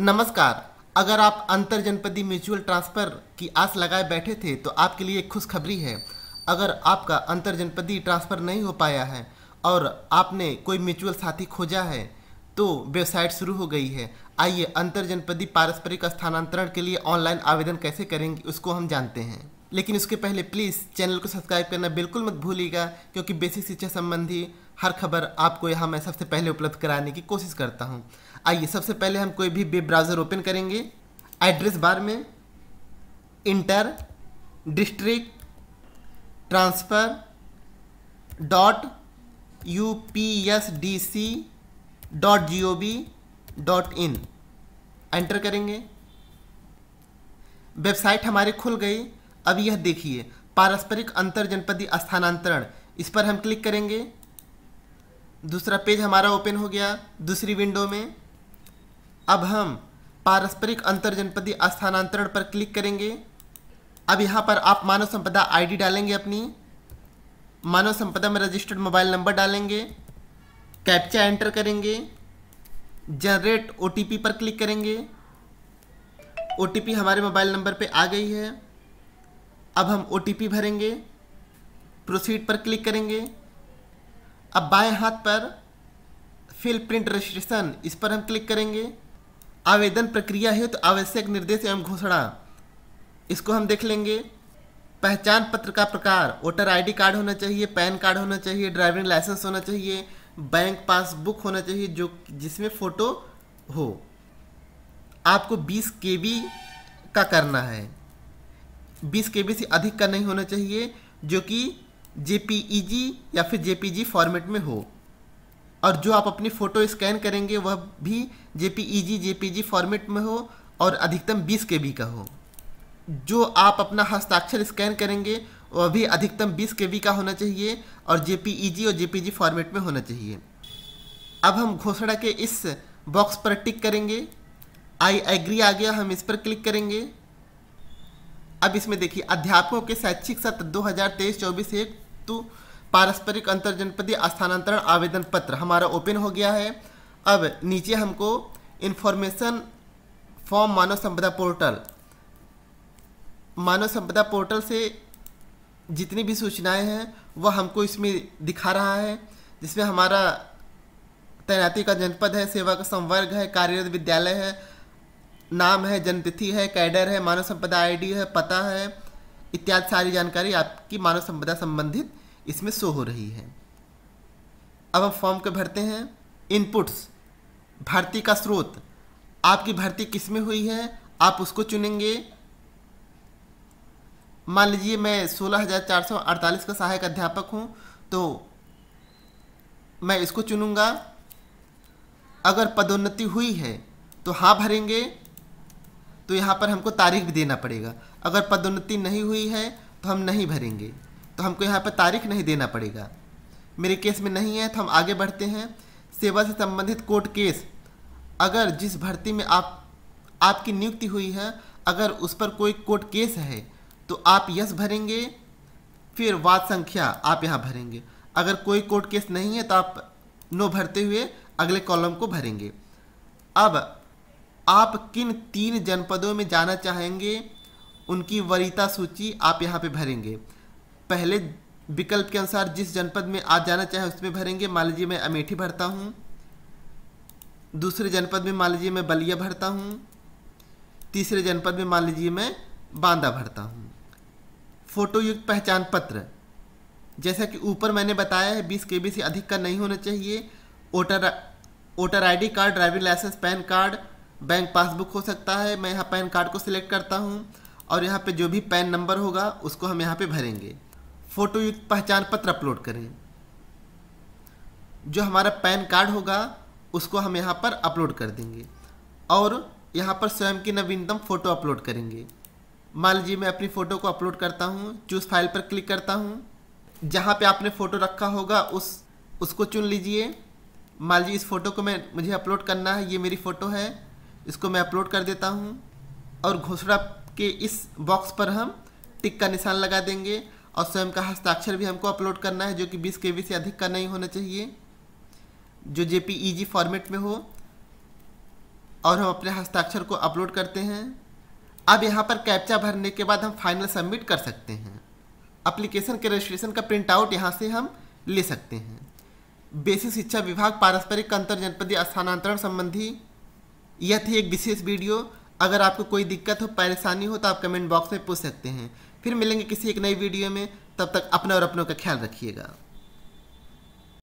नमस्कार अगर आप अंतर जनपदी म्यूचुअल ट्रांसफ़र की आस लगाए बैठे थे तो आपके लिए खुशखबरी है अगर आपका अंतर जनपदी ट्रांसफ़र नहीं हो पाया है और आपने कोई म्यूचुअल साथी खोजा है तो वेबसाइट शुरू हो गई है आइए अंतर जनपदी पारस्परिक स्थानांतरण के लिए ऑनलाइन आवेदन कैसे करेंगे उसको हम जानते हैं लेकिन उसके पहले प्लीज़ चैनल को सब्सक्राइब करना बिल्कुल मत भूलिएगा क्योंकि बेसिक शिक्षा संबंधी हर खबर आपको यहाँ मैं सबसे पहले उपलब्ध कराने की कोशिश करता हूँ आइए सबसे पहले हम कोई भी वेब ब्राउज़र ओपन करेंगे एड्रेस बार में enter district transfer dot U P S D C dot G O V dot in enter करेंगे वेबसाइट हमारी खुल गई अब यह देखिए पारस्परिक अंतर जनपदी स्थानांतरण इस पर हम क्लिक करेंगे दूसरा पेज हमारा ओपन हो गया दूसरी विंडो में अब हम पारस्परिक अंतर जनपदी स्थानांतरण पर क्लिक करेंगे अब यहाँ पर आप मानव संपदा आईडी डालेंगे अपनी मानव संपदा में रजिस्टर्ड मोबाइल नंबर डालेंगे कैप्चा एंटर करेंगे जनरेट ओ पर क्लिक करेंगे ओ हमारे मोबाइल नंबर पर आ गई है अब हम ओ भरेंगे प्रोसीड पर क्लिक करेंगे अब बाएं हाथ पर फिल प्रिंट रजिस्ट्रेशन इस पर हम क्लिक करेंगे आवेदन प्रक्रिया है तो आवश्यक निर्देश एवं घोषणा इसको हम देख लेंगे पहचान पत्र का प्रकार वोटर आईडी कार्ड होना चाहिए पैन कार्ड होना चाहिए ड्राइविंग लाइसेंस होना चाहिए बैंक पासबुक होना चाहिए जो जिसमें फ़ोटो हो आपको 20 के का करना है बीस के से अधिक का नहीं होना चाहिए जो कि जे या फिर जे फॉर्मेट में हो और जो आप अपनी फ़ोटो स्कैन करेंगे वह भी जे पी फॉर्मेट में हो और अधिकतम 20 के का हो जो आप अपना हस्ताक्षर स्कैन करेंगे वह भी अधिकतम 20 के का होना चाहिए और जे और जे फॉर्मेट में होना चाहिए अब हम घोषणा के इस बॉक्स पर टिक करेंगे आई एग्री आ गया हम इस पर क्लिक करेंगे अब इसमें देखिए अध्यापकों के शैक्षिक सत्र 2023-24 तो पारस्परिक अंतर जनपदीय स्थानांतरण आवेदन पत्र हमारा ओपन हो गया है अब नीचे हमको इन्फॉर्मेशन फॉर्म मानव संपदा पोर्टल मानव संपदा पोर्टल से जितनी भी सूचनाएं हैं वह हमको इसमें दिखा रहा है जिसमें हमारा तैनाती का जनपद है सेवा का संवर्ग है कार्यरत विद्यालय है नाम है जन्मतिथि है कैडर है मानव संपदा आईडी है पता है इत्यादि सारी जानकारी आपकी मानव संपदा संबंधित इसमें शो हो रही है अब हम फॉर्म को भरते हैं इनपुट्स भर्ती का स्रोत आपकी भर्ती किस में हुई है आप उसको चुनेंगे मान लीजिए मैं 16,448 का सहायक अध्यापक हूँ तो मैं इसको चुनूँगा अगर पदोन्नति हुई है तो हाँ भरेंगे तो यहाँ पर हमको तारीख भी देना पड़ेगा अगर पदोन्नति नहीं हुई है तो हम नहीं भरेंगे तो हमको यहाँ पर तारीख नहीं देना पड़ेगा मेरे केस में नहीं है तो हम आगे बढ़ते हैं सेवा से संबंधित कोर्ट केस अगर जिस भर्ती में आप आपकी नियुक्ति हुई है अगर उस पर कोई कोर्ट केस है तो आप यस भरेंगे फिर वाद संख्या आप यहाँ भरेंगे अगर कोई कोर्ट केस नहीं है तो आप नो भरते हुए अगले कॉलम को भरेंगे अब आप किन तीन जनपदों में जाना चाहेंगे उनकी वरीता सूची आप यहाँ पे भरेंगे पहले विकल्प के अनुसार जिस जनपद में आप जाना चाहें उसमें भरेंगे मान लीजिए मैं अमेठी भरता हूँ दूसरे जनपद में मान लीजिए मैं बलिया भरता हूँ तीसरे जनपद में मान लीजिए मैं बांदा भरता हूँ फोटोयुक्त पहचान पत्र जैसा कि ऊपर मैंने बताया है बीस के बी से अधिक का नहीं होना चाहिए voter voter I card driving licence PAN card bank passbook हो सकता है मैं यहाँ पैन कार्ड को सिलेक्ट करता हूँ और यहाँ पे जो भी पैन नंबर होगा उसको हम यहाँ पे भरेंगे फ़ोटो युक्त पहचान पत्र अपलोड करें जो हमारा पैन कार्ड होगा उसको हम यहाँ पर अपलोड कर देंगे और यहाँ पर स्वयं की नवीनतम फ़ोटो अपलोड करेंगे मान लीजिए मैं अपनी फ़ोटो को अपलोड करता हूँ चूज़ फाइल पर क्लिक करता हूँ जहाँ पे आपने फ़ोटो रखा होगा उस उसको चुन लीजिए मान लीजिए इस फ़ोटो को मैं मुझे अपलोड करना है ये मेरी फ़ोटो है इसको मैं अपलोड कर देता हूँ और घोषणा के इस बॉक्स पर हम टिक का निशान लगा देंगे और स्वयं का हस्ताक्षर भी हमको अपलोड करना है जो कि 20 के से अधिक का नहीं होना चाहिए जो जे पी फॉर्मेट में हो और हम अपने हस्ताक्षर को अपलोड करते हैं अब यहाँ पर कैप्चा भरने के बाद हम फाइनल सबमिट कर सकते हैं अप्लीकेशन के रजिस्ट्रेशन का प्रिंट आउट यहाँ से हम ले सकते हैं बेसिक शिक्षा विभाग पारस्परिक अंतर जनपदीय स्थानांतरण संबंधी यह थी एक विशेष वीडियो अगर आपको कोई दिक्कत हो परेशानी हो तो आप कमेंट बॉक्स में पूछ सकते हैं फिर मिलेंगे किसी एक नई वीडियो में तब तक अपना और अपनों का ख्याल रखिएगा